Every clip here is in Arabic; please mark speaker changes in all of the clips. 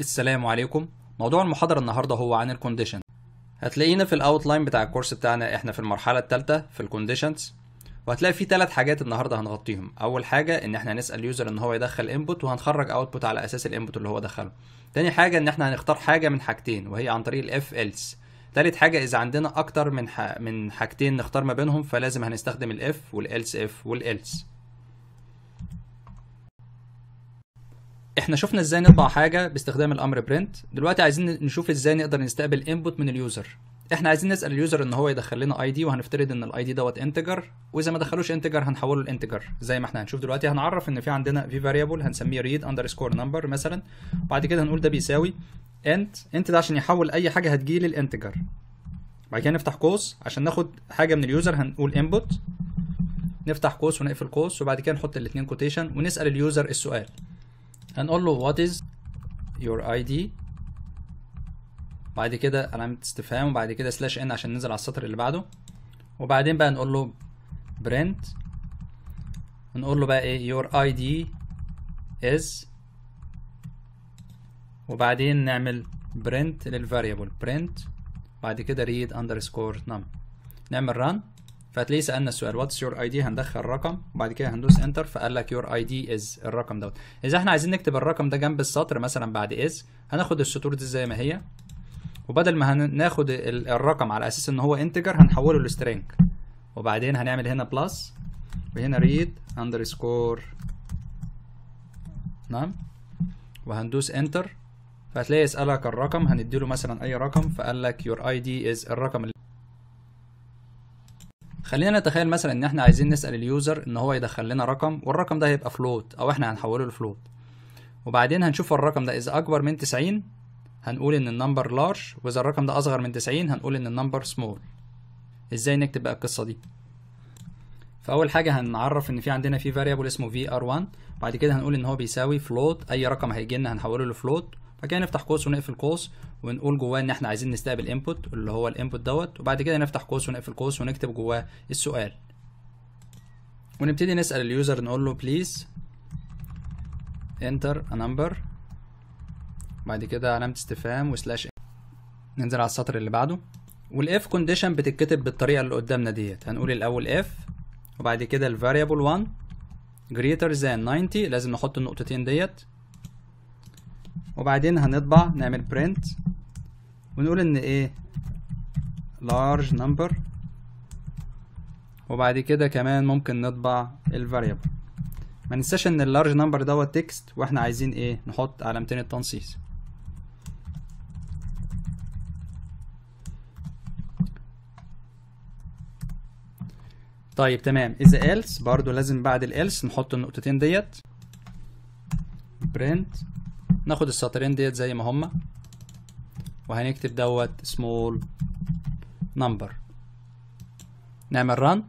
Speaker 1: السلام عليكم موضوع المحاضرة النهاردة هو عن الكونديشن هتلاقينا في الاوتلاين بتاع الكورس بتاعنا احنا في المرحلة الثالثة في الكونديشنز وهتلاقي في ثلاث حاجات النهارده هنغطيهم اول حاجه ان احنا نسأل اليوزر ان هو يدخل انبوت وهنخرج اوتبوت على اساس الانبوت اللي هو دخله تاني حاجه ان احنا هنختار حاجه من حاجتين وهي عن طريق الاف ايلس تالت حاجه اذا عندنا اكتر من من حاجتين نختار ما بينهم فلازم هنستخدم الاف والالس اف والالس احنا شفنا ازاي نطبع حاجه باستخدام الامر برنت دلوقتي عايزين نشوف ازاي نقدر نستقبل انبوت من اليوزر احنا عايزين نسال اليوزر ان هو يدخل لنا اي دي وهنفترض ان الاي دي دوت انتجر واذا ما دخلوش انتجر هنحوله لانتجر زي ما احنا هنشوف دلوقتي هنعرف ان في عندنا في فاريبل هنسميه ريد اندرسكور نمبر مثلا بعد كده هنقول ده بيساوي انت انت ده عشان يحول اي حاجه هتجيلي الانتجر بعد كده نفتح قوس عشان ناخد حاجه من اليوزر هنقول انبوت نفتح قوس ونقفل قوس وبعد كده نحط الاثنين كوتيشن ونسال اليوزر السؤال هنقول له وات از يور اي دي بعد كده علامة استفهام وبعد كده سلاش ان عشان ننزل على السطر اللي بعده وبعدين بقى نقول له برنت نقول له بقى ايه يور اي دي از وبعدين نعمل برنت للفاريبل برنت بعد كده read underscore num نعمل run فتلاقيه سالنا السؤال واتس يور اي دي هندخل رقم وبعد كده هندوس انتر فقال لك يور اي دي از الرقم دوت اذا احنا عايزين نكتب الرقم ده جنب السطر مثلا بعد از هناخد السطور دي زي ما هي وبدل ما هناخد الرقم على اساس ان هو انتجر هنحوله لسترينج وبعدين هنعمل هنا بلس وهنا ريد اندرسكور نعم وهندوس انتر فهتلاقي يسألك الرقم هنديله مثلا اي رقم فقال لك يور اي دي از الرقم اللي خلينا نتخيل مثلا ان احنا عايزين نسال اليوزر ان هو يدخل لنا رقم والرقم ده هيبقى فلوت او احنا هنحوله لفلوت وبعدين هنشوف الرقم ده اذا اكبر من 90 هنقول ان النمبر لارج واذا الرقم ده اصغر من 90 هنقول ان النمبر سمول ازاي نكتب بقى القصه دي فاول حاجه هنعرف ان في عندنا في فاريبل اسمه في ار1 بعد كده هنقول ان هو بيساوي فلوت اي رقم هيجي لنا هنحوله لفلوت فكده نفتح قوس ونقفل قوس ونقول جواه ان احنا عايزين نستقبل انبوت اللي هو الانبوت دوت وبعد كده نفتح قوس ونقفل قوس ونكتب جواه السؤال ونبتدي نسال اليوزر نقول له بليز انتر ا نمبر بعد كده علامه استفهام وسلاش ننزل على السطر اللي بعده والاف كونديشن بتتكتب بالطريقه اللي قدامنا ديت هنقول الاول اف وبعد كده الفاريبل 1 greater than 90 لازم نحط النقطتين ديت وبعدين هنطبع نعمل print ونقول ان ايه large number وبعد كده كمان ممكن نطبع الفاريبل ما ننساش ان اللارج نمبر دوت تكست واحنا عايزين ايه نحط علامتين التنصيص طيب تمام اذا else برضو لازم بعد else نحط النقطتين ديت print ناخد السطرين ديت زي ما هما وهنكتب دوت سمول نمبر نعمل ران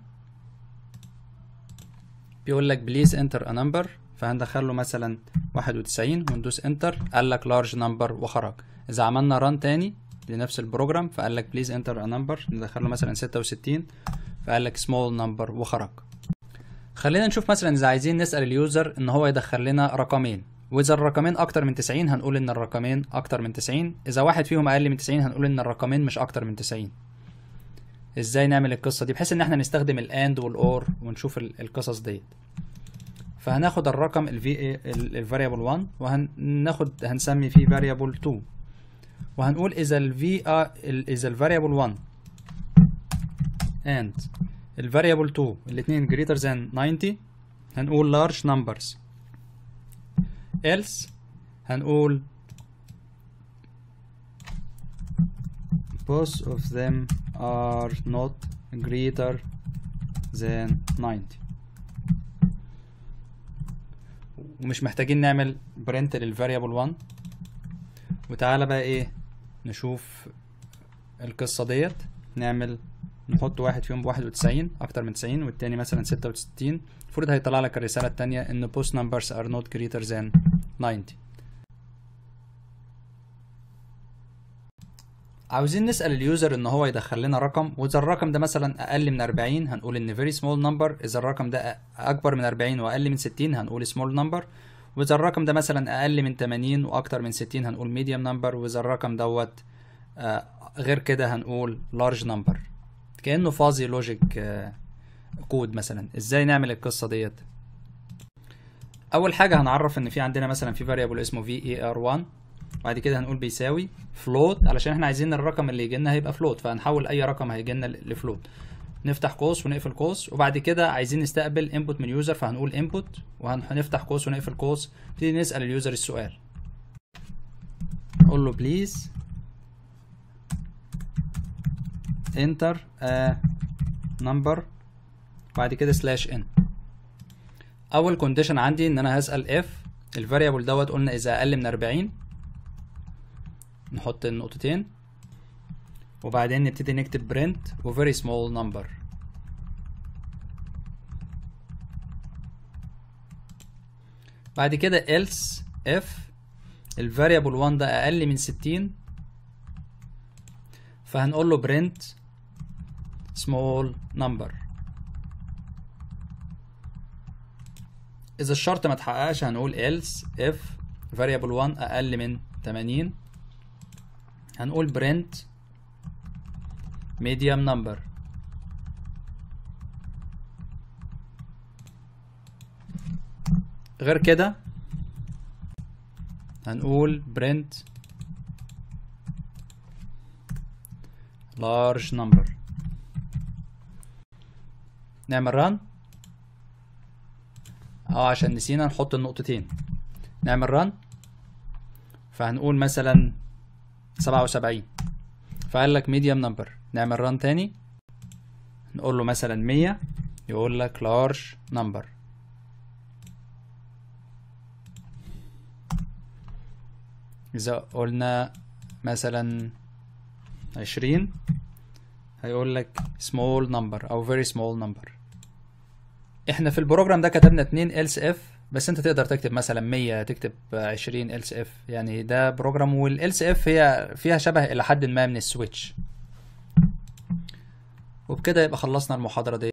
Speaker 1: بيقول لك بليز انتر ا نمبر فهندخل له مثلا 91 وندوس انتر قال لك لارج نمبر وخرج اذا عملنا ران تاني لنفس البروجرام فقال لك بليز انتر ا نمبر ندخل له مثلا 66 فقال لك سمول نمبر وخرج خلينا نشوف مثلا اذا عايزين نسال اليوزر ان هو يدخل لنا رقمين واذا الرقمين اكتر من 90 هنقول ان الرقمين اكتر من 90 اذا واحد فيهم اقل من 90 هنقول ان الرقمين مش اكتر من 90 ازاي نعمل القصه دي بحيث ان احنا نستخدم الاند والاور ونشوف القصص ديت فهناخد الرقم الـ variable 1 وهناخد هنسمي فيه variable 2 وهنقول اذا الفي اذا variable 1 and variable 2 الاثنين greater than 90 هنقول large numbers else هنقول both of them are not greater than 90 ومش محتاجين نعمل print variable 1 وتعالى بقى ايه نشوف القصة ديت نعمل نحط واحد فيهم ب 91 اكتر من 90 والتاني مثلا 66 المفروض هيطلع لك الرساله الثانيه ان بوست نمبرز ار نوت greater than 90 عاوزين نسال اليوزر ان هو يدخل لنا رقم واذا الرقم ده مثلا اقل من 40 هنقول ان very small number اذا الرقم ده اكبر من 40 واقل من 60 هنقول small number واذا الرقم ده مثلا اقل من 80 واكتر من 60 هنقول medium number واذا الرقم دوت آه، غير كده هنقول large number كانه فازي لوجيك آه، كود مثلا ازاي نعمل القصه ديت اول حاجه هنعرف ان في عندنا مثلا في فاريبل اسمه في اي ار 1 بعد كده هنقول بيساوي فلوت علشان احنا عايزين الرقم اللي يجي لنا هيبقى فلوت فهنحول اي رقم هيجي لنا لفلوت نفتح قوس ونقفل قوس وبعد كده عايزين نستقبل انبوت من يوزر فهنقول انبوت وهنفتح قوس ونقفل قوس نبتدي نسال اليوزر السؤال نقول له بليز enter a number بعد كده سلاش n اول كونديشن عندي ان انا هسال if الفاريبل دوت قلنا اذا اقل من 40 نحط النقطتين وبعدين نبتدي نكتب print و very small number بعد كده else if الفاريبل 1 ده اقل من 60 فهنقول له print small number إذا الشرط ما اتحققش هنقول else if variable 1 أقل من 80 هنقول print medium number غير كده هنقول print large number نعمل ران اه عشان نسينا نحط النقطتين نعمل ران فهنقول مثلا سبعة وسبعين فقال لك ميديم نمبر نعمل ران تاني نقول له مثلا مية يقول لك لارج نمبر إذا قلنا مثلا عشرين هيقول لك small number أو very small number احنا في البروجرام ده كتبنا 2 الس اف بس انت تقدر تكتب مثلا 100 تكتب 20 الس اف يعني ده بروجرام والالس اف هي فيها شبه الى حد ما من السويتش وبكده يبقى خلصنا المحاضرة دي